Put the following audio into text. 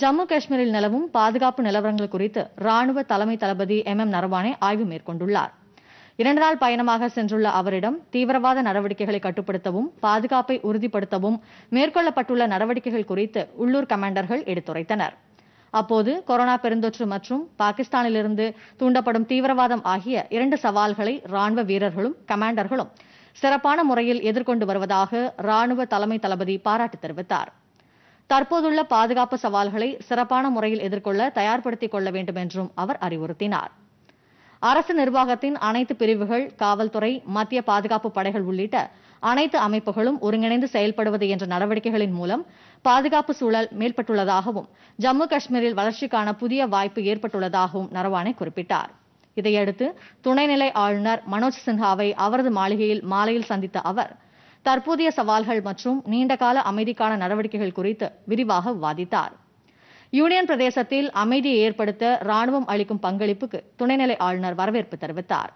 ஜம்மு காஷ்மீரில் நிலவும் பாதுகாப்பு நிலவரங்கள் குறித்து ராணுவ தலைமை தளபதி எம் எம் நரவானே ஆய்வு மேற்கொண்டுள்ளார் இரண்டு நாள் பயணமாக சென்றுள்ள அவரிடம் தீவிரவாத நடவடிக்கைகளை கட்டுப்படுத்தவும் பாதுகாப்பை உறுதிப்படுத்தவும் மேற்கொள்ளப்பட்டுள்ள நடவடிக்கைகள் குறித்து உள்ளூர் கமாண்டர்கள் எடுத்துரைத்தனர் அப்போது கொரோனா பெருந்தொற்று மற்றும் பாகிஸ்தானிலிருந்து தூண்டப்படும் தீவிரவாதம் ஆகிய இரண்டு சவால்களை ராணுவ வீரர்களும் கமாண்டர்களும் சிறப்பான முறையில் எதிர்கொண்டு வருவதாக ராணுவ தலைமை தளபதி பாராட்டு தெரிவித்தாா் தற்போதுள்ள பாதுகாப்பு சவால்களை சிறப்பான முறையில் எதிர்கொள்ள தயார்படுத்திக் கொள்ள வேண்டும் என்றும் அவர் அறிவுறுத்தினார் அரசு நிர்வாகத்தின் அனைத்து பிரிவுகள் காவல்துறை மத்திய பாதுகாப்பு படைகள் உள்ளிட்ட அனைத்து அமைப்புகளும் ஒருங்கிணைந்து செயல்படுவது என்ற நடவடிக்கைகளின் மூலம் பாதுகாப்பு சூழல் மேற்பட்டுள்ளதாகவும் ஜம்மு காஷ்மீரில் வளர்ச்சிக்கான புதிய வாய்ப்பு ஏற்பட்டுள்ளதாகவும் நரவானே குறிப்பிட்டார் இதையடுத்து துணைநிலை ஆளுநர் மனோஜ் சின்ஹாவை அவரது மாளிகையில் மாலையில் சந்தித்த அவர் தற்போதைய சவால்கள் மற்றும் நீண்டகால அமைதிக்கான நடவடிக்கைகள் குறித்து விரிவாக விவாதித்தார் யூனியன் பிரதேசத்தில் அமைதியை ஏற்படுத்த ராணுவம் அளிக்கும் பங்களிப்புக்கு துணைநிலை ஆளுநர் வரவேற்பு தெரிவித்தார்